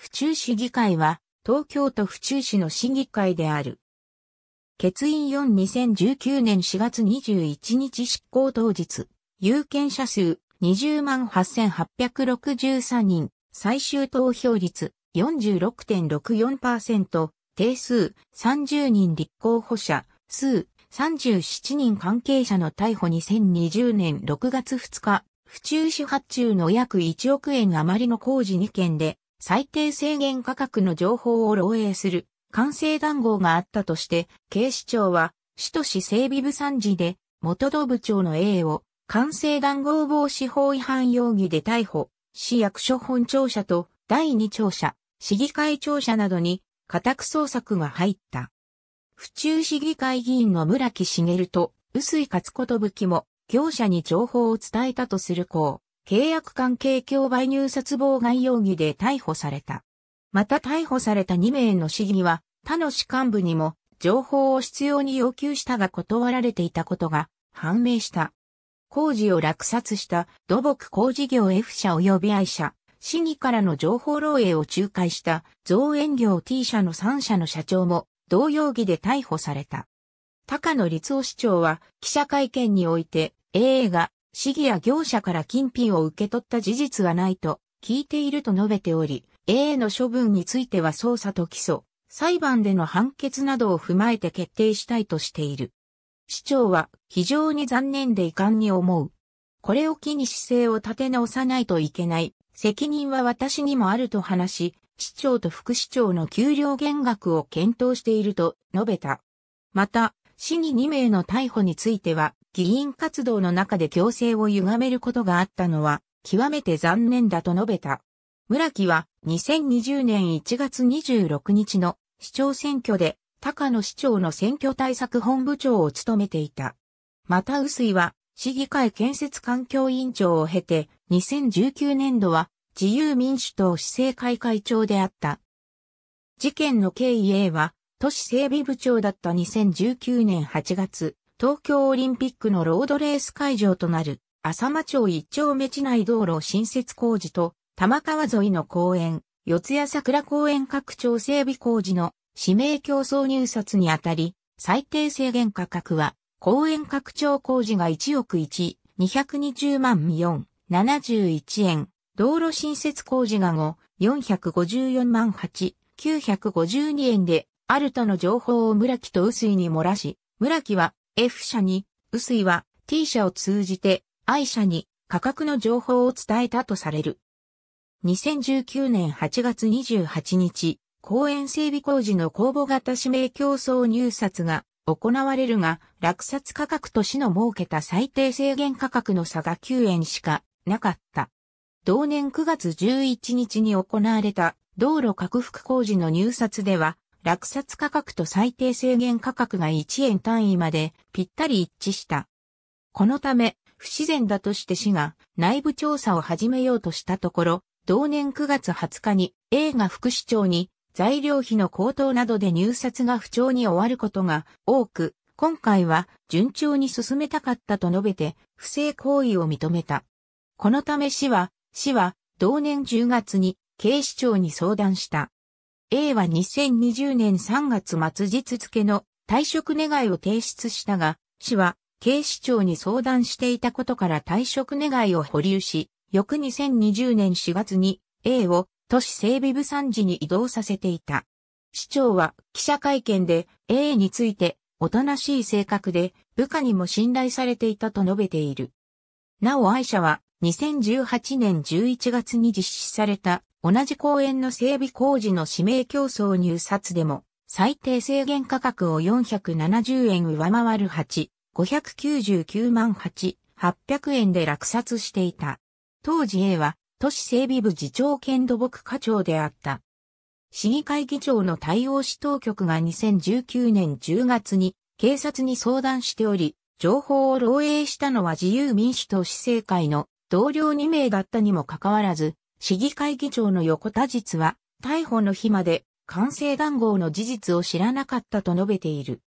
府中市議会は、東京都府中市の市議会である。欠員42019年4月21日執行当日、有権者数20万8863人、最終投票率46.64%、定数30人立候補者、数37人関係者の逮捕2020年6月2日、府中市発注の約1億円余りの工事2件で、最低制限価格の情報を漏洩する完成談合があったとして、警視庁は首都市整備部参事で元道部長の A を完成談合防止法違反容疑で逮捕、市役所本庁舎と第二庁舎、市議会庁舎などに家宅捜索が入った。府中市議会議員の村木茂と薄井勝子と武器も業者に情報を伝えたとする項。契約関係競売入札妨害容疑で逮捕された。また逮捕された2名の市議は、他の市幹部にも情報を必要に要求したが断られていたことが判明した。工事を落札した土木工事業 F 社及び I 社、市議からの情報漏洩を仲介した造園業 T 社の3社の社長も同容疑で逮捕された。高野律夫市長は記者会見において A が市議や業者から金品を受け取った事実はないと聞いていると述べており、A の処分については捜査と起訴、裁判での判決などを踏まえて決定したいとしている。市長は非常に残念で遺憾に思う。これを機に姿勢を立て直さないといけない。責任は私にもあると話し、市長と副市長の給料減額を検討していると述べた。また、市議2名の逮捕については、議員活動の中で強制を歪めることがあったのは、極めて残念だと述べた。村木は2020年1月26日の市長選挙で高野市長の選挙対策本部長を務めていた。また薄井は市議会建設環境委員長を経て2019年度は自由民主党市政会会長であった。事件の経緯 A は都市整備部長だった2019年8月、東京オリンピックのロードレース会場となる、浅間町一丁目地内道路新設工事と、玉川沿いの公園、四谷桜公園拡張整備工事の指名競争入札にあたり、最低制限価格は、公園拡張工事が1億1、220万4、71円、道路新設工事が5、454万8、952円で、あるとの情報を村木と薄井に漏らし、村木は F 社に、薄井は T 社を通じて I 社に価格の情報を伝えたとされる。2019年8月28日、公園整備工事の公募型指名競争入札が行われるが、落札価格と市の設けた最低制限価格の差が9円しかなかった。同年9月11日に行われた道路拡幅工事の入札では、落札価格と最低制限価格が1円単位までぴったり一致した。このため、不自然だとして市が内部調査を始めようとしたところ、同年9月20日に A が副市長に材料費の高騰などで入札が不調に終わることが多く、今回は順調に進めたかったと述べて不正行為を認めた。このため市は、市は同年10月に警視庁に相談した。A は2020年3月末日付の退職願を提出したが、市は警視庁に相談していたことから退職願を保留し、翌2020年4月に A を都市整備部参事に移動させていた。市長は記者会見で A についておとなしい性格で部下にも信頼されていたと述べている。なお愛者は2018年11月に実施された同じ公園の整備工事の指名競争入札でも、最低制限価格を470円上回る8、599万8、800円で落札していた。当時 A は、都市整備部次長兼土木課長であった。市議会議長の対応市当局が2019年10月に警察に相談しており、情報を漏洩したのは自由民主党市政会の同僚2名だったにもかかわらず、市議会議長の横田実は、逮捕の日まで、完成談合の事実を知らなかったと述べている。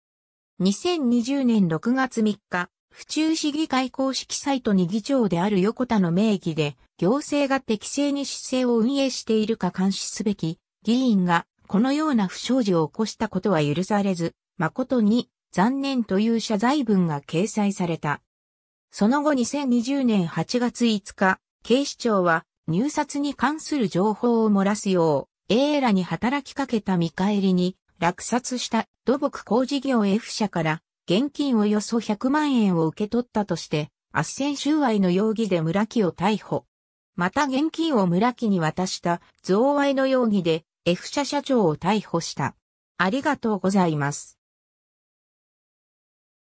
2020年6月3日、府中市議会公式サイトに議長である横田の名義で、行政が適正に姿勢を運営しているか監視すべき、議員がこのような不祥事を起こしたことは許されず、誠に残念という謝罪文が掲載された。その後2020年8月5日、警視庁は入札に関する情報を漏らすよう、A らに働きかけた見返りに、落札した土木工事業 F 社から、現金およそ100万円を受け取ったとして、斡旋収賄の容疑で村木を逮捕。また現金を村木に渡した贈賄の容疑で F 社社長を逮捕した。ありがとうございます。